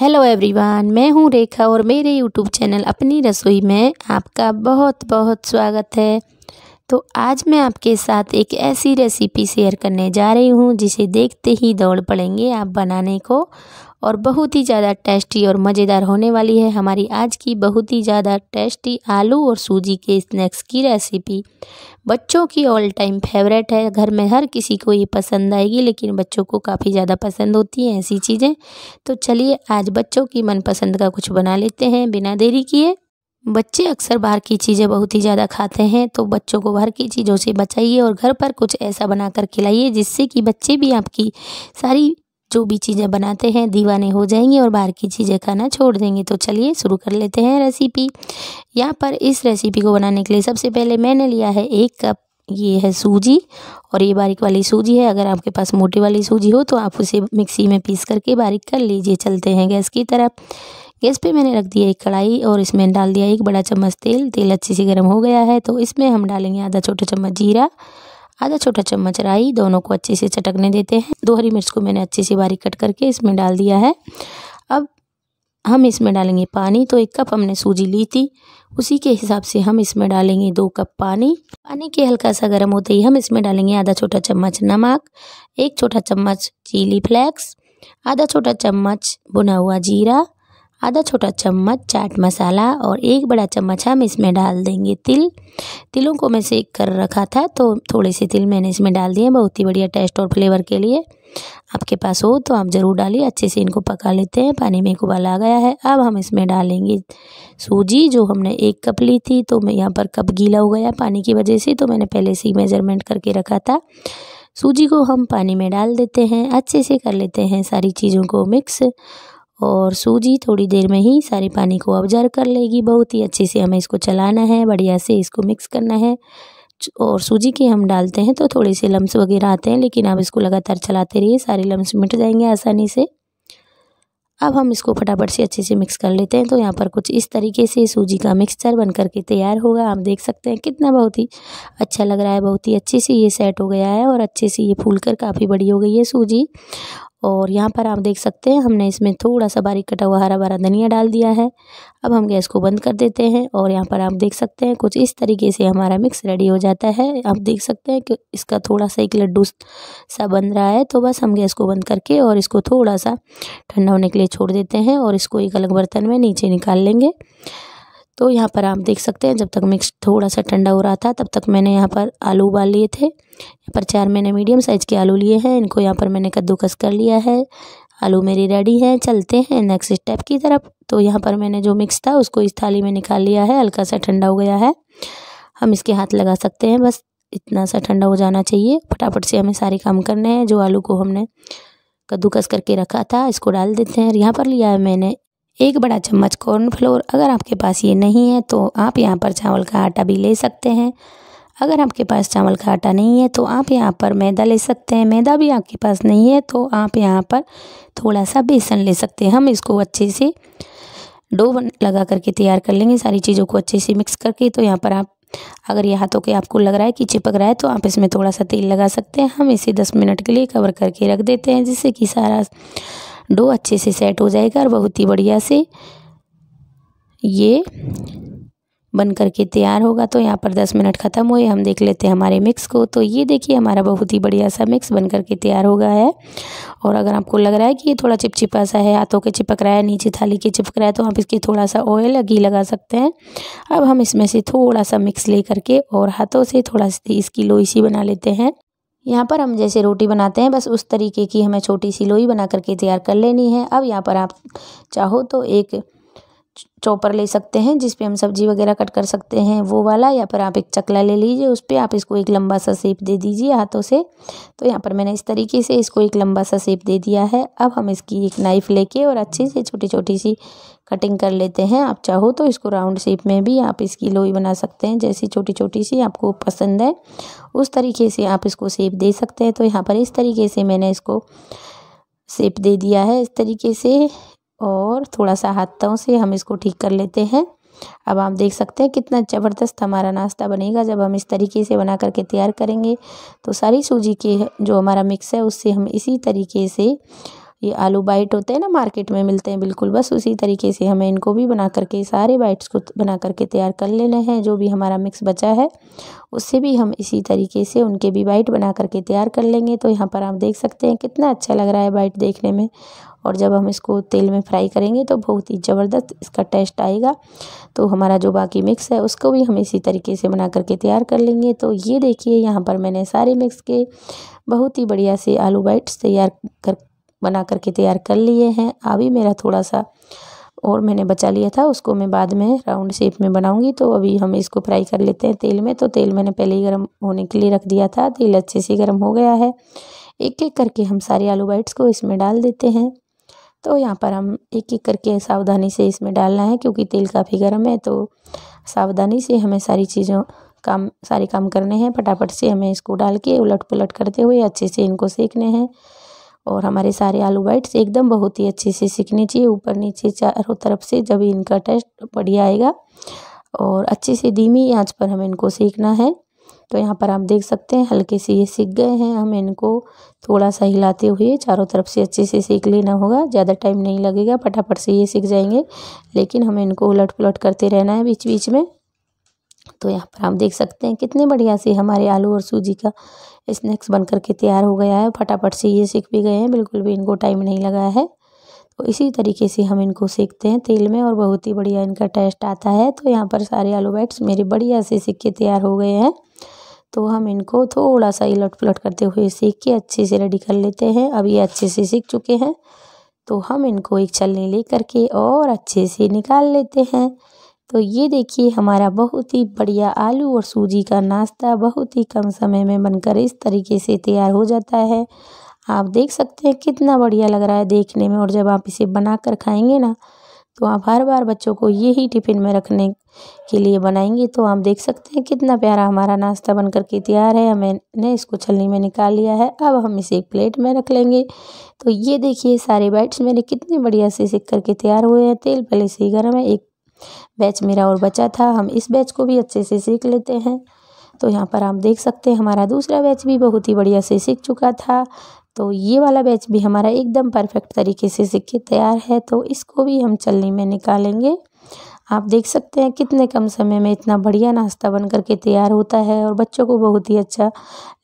hello everyone मैं हूं रेखा और मेरे यूट्यूब चैनल अपनी रसोई में आपका बहुत बहुत स्वागत है तो आज मैं आपके साथ एक ऐसी रेसिपी शेयर करने जा रही हूं जिसे देखते ही दौड़ पड़ेंगे आप बनाने को और बहुत ही ज़्यादा टेस्टी और मज़ेदार होने वाली है हमारी आज की बहुत ही ज़्यादा टेस्टी आलू और सूजी के स्नैक्स की रेसिपी बच्चों की ऑल टाइम फेवरेट है घर में हर किसी को ये पसंद आएगी लेकिन बच्चों को काफ़ी ज़्यादा पसंद होती हैं ऐसी चीज़ें तो चलिए आज बच्चों की मनपसंद का कुछ बना लेते हैं बिना देरी किए बच्चे अक्सर बाहर की चीज़ें बहुत ही ज़्यादा खाते हैं तो बच्चों को बाहर की चीज़ों से बचाइए और घर पर कुछ ऐसा बनाकर खिलाइए जिससे कि बच्चे भी आपकी सारी जो भी चीज़ें बनाते हैं दीवाने हो जाएंगे और बाहर की चीज़ें खाना छोड़ देंगे तो चलिए शुरू कर लेते हैं रेसिपी यहाँ पर इस रेसिपी को बनाने के लिए सबसे पहले मैंने लिया है एक कप ये है सूजी और ये बारीक वाली सूजी है अगर आपके पास मोटी वाली सूजी हो तो आप उसे मिक्सी में पीस करके बारीक कर लीजिए चलते हैं गैस की तरफ गैस पे मैंने रख दिया एक कढ़ाई और इसमें डाल दिया एक बड़ा चम्मच तेल तेल अच्छे से गर्म हो गया है तो इसमें हम डालेंगे आधा छोटा चम्मच जीरा आधा छोटा चम्मच राई दोनों को अच्छे से चटकने देते हैं दो हरी मिर्च को मैंने अच्छे से बारीक कट करके इसमें डाल दिया है अब हम इसमें डालेंगे पानी तो एक कप हमने सूजी ली थी उसी के हिसाब से हम इसमें डालेंगे दो कप पानी पानी के हल्का सा गर्म होते ही हम इसमें डालेंगे आधा छोटा चम्मच नमक एक छोटा चम्मच चिली फ्लेक्स आधा छोटा चम्मच भुना हुआ जीरा आधा छोटा चम्मच चाट मसाला और एक बड़ा चम्मच हम इसमें डाल देंगे तिल तिलों को मैं सेक कर रखा था तो थोड़े से तिल मैंने इसमें डाल दिए बहुत ही बढ़िया टेस्ट और फ्लेवर के लिए आपके पास हो तो आप ज़रूर डालिए अच्छे से इनको पका लेते हैं पानी में एक उबाल आ गया है अब हम इसमें डालेंगे सूजी जो हमने एक कप ली थी तो मैं यहाँ पर कप गीला हो गया पानी की वजह से तो मैंने पहले से ही मेजरमेंट करके रखा था सूजी को हम पानी में डाल देते हैं अच्छे से कर लेते हैं सारी चीज़ों को मिक्स और सूजी थोड़ी देर में ही सारे पानी को ऑब्जर्व कर लेगी बहुत ही अच्छे से हमें इसको चलाना है बढ़िया से इसको मिक्स करना है और सूजी के हम डालते हैं तो थोड़े से लम्स वगैरह आते हैं लेकिन आप इसको लगातार चलाते रहिए सारे लम्स मिट जाएंगे आसानी से अब हम इसको फटाफट से अच्छे से मिक्स कर लेते हैं तो यहाँ पर कुछ इस तरीके से सूजी का मिक्सचर बन करके तैयार होगा आप देख सकते हैं कितना बहुत ही अच्छा लग रहा है बहुत ही अच्छे से ये सेट हो गया है और अच्छे से ये फूल कर काफ़ी बड़ी हो गई है सूजी और यहाँ पर आप देख सकते हैं हमने इसमें थोड़ा सा बारीक कटा हुआ हरा भरा धनिया डाल दिया है अब हम गैस को बंद कर देते हैं और यहाँ पर आप देख सकते हैं कुछ इस तरीके से हमारा मिक्स रेडी हो जाता है आप देख सकते हैं कि इसका थोड़ा सा एक लड्डू सा बन रहा है तो बस हम गैस को बंद करके और इसको थोड़ा सा ठंडा होने के लिए छोड़ देते हैं और इसको एक अलग बर्तन में नीचे निकाल लेंगे तो यहाँ पर आप देख सकते हैं जब तक मिक्स थोड़ा सा ठंडा हो रहा था तब तक मैंने यहाँ पर आलू उबाल लिए थे यहाँ पर चार मैंने मीडियम साइज़ के आलू लिए हैं इनको यहाँ पर मैंने कद्दूकस कर लिया है आलू मेरी रेडी हैं चलते हैं नेक्स्ट स्टेप की तरफ तो यहाँ पर मैंने जो मिक्स था उसको इस थाली में निकाल लिया है हल्का सा ठंडा हो गया है हम इसके हाथ लगा सकते हैं बस इतना सा ठंडा हो जाना चाहिए फटाफट से हमें सारे काम करने हैं जो आलू को हमने कद्दूकस करके रखा था इसको डाल देते हैं और यहाँ पर लिया है मैंने एक बड़ा चम्मच कॉर्नफ्लोर अगर आपके पास ये नहीं है तो आप यहाँ पर चावल का आटा भी ले सकते हैं अगर आपके पास चावल का आटा नहीं है तो आप यहाँ पर मैदा ले सकते हैं मैदा भी आपके पास नहीं है तो आप यहाँ पर थोड़ा सा बेसन ले सकते हैं हम इसको अच्छे से डो लगा करके तैयार कर लेंगे सारी चीज़ों को अच्छे से मिक्स करके तो यहाँ पर आप अगर ये हाथों के आपको लग रहा है कि चिपक रहा है तो आप इसमें थोड़ा सा तेल लगा सकते हैं हम इसे दस मिनट के लिए कवर करके रख देते हैं जिससे कि सारा डो अच्छे से सेट हो जाएगा और बहुत ही बढ़िया से ये बन करके तैयार होगा तो यहाँ पर दस मिनट ख़त्म हुए हम देख लेते हैं हमारे मिक्स को तो ये देखिए हमारा बहुत ही बढ़िया सा मिक्स बन करके तैयार हो गया है और अगर आपको लग रहा है कि ये थोड़ा चिपचिपा सा है हाथों के चिपक रहा है नीचे थाली के चिपक रहा है तो आप इसके थोड़ा सा ऑयल घी लगा सकते हैं अब हम इसमें से थोड़ा सा मिक्स ले करके और हाथों से थोड़ा सी इसकी लोईसी बना लेते हैं यहाँ पर हम जैसे रोटी बनाते हैं बस उस तरीके की हमें छोटी सी लोई बना करके तैयार कर लेनी है अब यहाँ पर आप चाहो तो एक चॉपर ले सकते हैं जिस पे हम सब्जी वगैरह कट कर सकते हैं वो वाला या फिर आप एक चकला ले लीजिए उस पर आप इसको एक लंबा सा सेप दे दीजिए हाथों से तो यहाँ पर मैंने इस तरीके से इसको एक लंबा सा सेप दे दिया है अब हम इसकी एक नाइफ़ लेके और अच्छे से छोटी छोटी सी कटिंग कर लेते हैं आप चाहो तो इसको राउंड शेप में भी आप इसकी लोई बना सकते हैं जैसी छोटी छोटी सी आपको पसंद है उस तरीके से आप इसको सेप दे सकते हैं तो यहाँ पर इस तरीके से मैंने इसको सेप दे दिया है इस तरीके से और थोड़ा सा हाथों से हम इसको ठीक कर लेते हैं अब आप देख सकते हैं कितना ज़बरदस्त हमारा नाश्ता बनेगा जब हम इस तरीके से बना करके तैयार करेंगे तो सारी सूजी के जो हमारा मिक्स है उससे हम इसी तरीके से ये आलू बाइट होते हैं ना मार्केट में मिलते हैं बिल्कुल बस उसी तरीके से हमें इनको भी बना करके सारे बाइट्स को बना करके तैयार कर लेना है जो भी हमारा मिक्स बचा है उससे भी हम इसी तरीके से उनके भी बाइट बना करके तैयार कर लेंगे तो यहाँ पर आप देख सकते हैं कितना अच्छा लग रहा है बाइट देखने में और जब हम इसको तेल में फ्राई करेंगे तो बहुत ही ज़बरदस्त इसका टेस्ट आएगा तो हमारा जो बाकी मिक्स है उसको भी हम इसी तरीके से बना करके तैयार कर लेंगे तो ये देखिए यहाँ पर मैंने सारे मिक्स के बहुत ही बढ़िया से आलू बाइट्स तैयार कर बना करके तैयार कर लिए हैं अभी मेरा थोड़ा सा और मैंने बचा लिया था उसको मैं बाद में राउंड शेप में बनाऊंगी तो अभी हम इसको फ्राई कर लेते हैं तेल में तो तेल मैंने पहले ही गर्म होने के लिए रख दिया था तेल अच्छे से गर्म हो गया है एक एक करके हम सारे आलू बाइट्स को इसमें डाल देते हैं तो यहाँ पर हम एक एक करके सावधानी से इसमें डालना है क्योंकि तेल काफ़ी गर्म है तो सावधानी से हमें सारी चीज़ों काम सारे काम करने हैं फटाफट से हमें इसको डाल के उलट पुलट करते हुए अच्छे से इनको सेकने हैं और हमारे सारे आलू बाइट्स एकदम बहुत ही अच्छे से सीखने चाहिए ऊपर नीचे चारों तरफ से जब इनका टेस्ट बढ़िया आएगा और अच्छे से धीमी आँच पर हमें इनको सीखना है तो यहाँ पर आप देख सकते हैं हल्के से ये सीख गए हैं हम इनको थोड़ा सा हिलाते हुए चारों तरफ से अच्छे से सीख लेना होगा ज़्यादा टाइम नहीं लगेगा फटाफट से ये सीख जाएंगे लेकिन हमें इनको उलट पुलट करते रहना है बीच बीच में तो यहाँ पर आप देख सकते हैं कितने बढ़िया से हमारे आलू और सूजी का स्नैक्स बन करके तैयार हो गया है फटाफट से ये सीख भी गए हैं बिल्कुल भी इनको टाइम नहीं लगा है तो इसी तरीके से हम इनको सीखते हैं तेल में और बहुत ही बढ़िया इनका टेस्ट आता है तो यहाँ पर सारे आलू बैट्स मेरे बढ़िया से सीख के तैयार हो गए हैं तो हम इनको थोड़ा सा इलट पलट करते हुए सीख के अच्छे से रेडी कर लेते हैं अब ये अच्छे से सीख चुके हैं तो हम इनको एक छलनी ले करके और अच्छे से निकाल लेते हैं तो ये देखिए हमारा बहुत ही बढ़िया आलू और सूजी का नाश्ता बहुत ही कम समय में बनकर इस तरीके से तैयार हो जाता है आप देख सकते हैं कितना बढ़िया लग रहा है देखने में और जब आप इसे बना कर खाएंगे ना तो आप हर बार बच्चों को यही टिफ़िन में रखने के लिए बनाएंगे तो आप देख सकते हैं कितना प्यारा हमारा नाश्ता बन के तैयार है हमें इसको छलनी में निकाल लिया है अब हम इसे एक प्लेट में रख लेंगे तो ये देखिए सारे बाइट्स मेरे कितने बढ़िया से सिक करके तैयार हुए हैं तेल पहले से ही गर्म है एक बैच मेरा और बचा था हम इस बैच को भी अच्छे से सीख लेते हैं तो यहाँ पर आप देख सकते हैं हमारा दूसरा बैच भी बहुत ही बढ़िया से सीख चुका था तो ये वाला बैच भी हमारा एकदम परफेक्ट तरीके से सीख के तैयार है तो इसको भी हम चलनी में निकालेंगे आप देख सकते हैं कितने कम समय में इतना बढ़िया नाश्ता बन करके तैयार होता है और बच्चों को बहुत ही अच्छा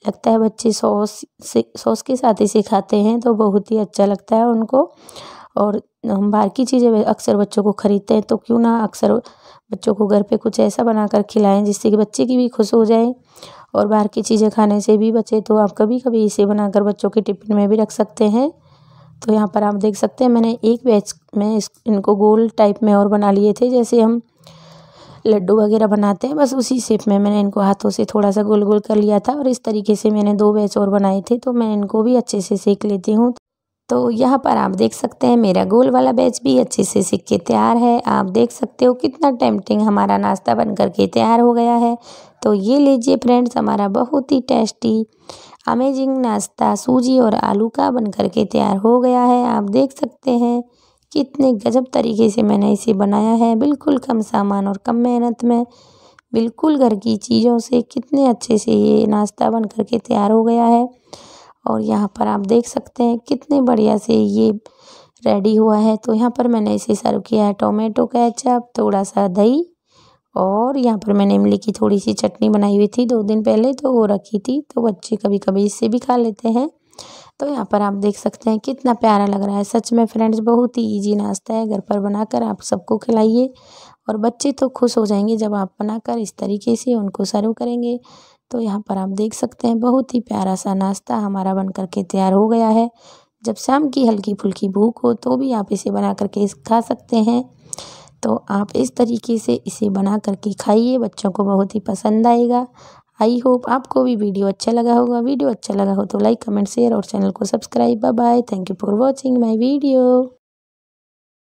लगता है बच्चे सॉस से सॉस के साथ इसे खाते हैं तो बहुत ही अच्छा लगता है उनको और हम बाहर की चीज़ें अक्सर बच्चों को खरीदते हैं तो क्यों ना अक्सर बच्चों को घर पे कुछ ऐसा बनाकर खिलाएं जिससे कि बच्चे की भी खुश हो जाए और बाहर की चीज़ें खाने से भी बचे तो आप कभी कभी इसे बनाकर बच्चों के टिफिन में भी रख सकते हैं तो यहाँ पर आप देख सकते हैं मैंने एक बैच में इस इनको गोल टाइप में और बना लिए थे जैसे हम लड्डू वगैरह बनाते हैं बस उसी शेप में मैंने इनको हाथों से थोड़ा सा गोल गोल कर लिया था और इस तरीके से मैंने दो बैच और बनाए थे तो मैं इनको भी अच्छे से सेक लेती हूँ तो यहाँ पर आप देख सकते हैं मेरा गोल वाला बैच भी अच्छे से सीख के तैयार है आप देख सकते हो कितना टेम्पटिंग हमारा नाश्ता बन करके तैयार हो गया है तो ये लीजिए फ्रेंड्स हमारा बहुत ही टेस्टी अमेजिंग नाश्ता सूजी और आलू का बन करके तैयार हो गया है आप देख सकते हैं कितने गजब तरीके से मैंने इसे बनाया है बिल्कुल कम सामान और कम मेहनत में बिल्कुल घर की चीज़ों से कितने अच्छे से ये नाश्ता बन करके तैयार हो गया है और यहाँ पर आप देख सकते हैं कितने बढ़िया से ये रेडी हुआ है तो यहाँ पर मैंने इसे सर्व किया है टोमेटो कैचअप थोड़ा सा दही और यहाँ पर मैंने इमली की थोड़ी सी चटनी बनाई हुई थी दो दिन पहले तो वो रखी थी तो बच्चे कभी कभी इससे भी खा लेते हैं तो यहाँ पर आप देख सकते हैं कितना प्यारा लग रहा है सच में फ्रेंड्स बहुत ही ईजी नाश्ता है घर पर बनाकर आप सबको खिलाइए और बच्चे तो खुश हो जाएंगे जब आप बनाकर इस तरीके से उनको सर्व करेंगे तो यहाँ पर आप देख सकते हैं बहुत ही प्यारा सा नाश्ता हमारा बन करके तैयार हो गया है जब शाम की हल्की फुल्की भूख हो तो भी आप इसे बना करके खा सकते हैं तो आप इस तरीके से इसे बना करके खाइए बच्चों को बहुत ही पसंद आएगा आई होप आपको भी वीडियो अच्छा लगा होगा वीडियो अच्छा लगा हो तो लाइक कमेंट शेयर और चैनल को subscribe bye bye thank you for watching my video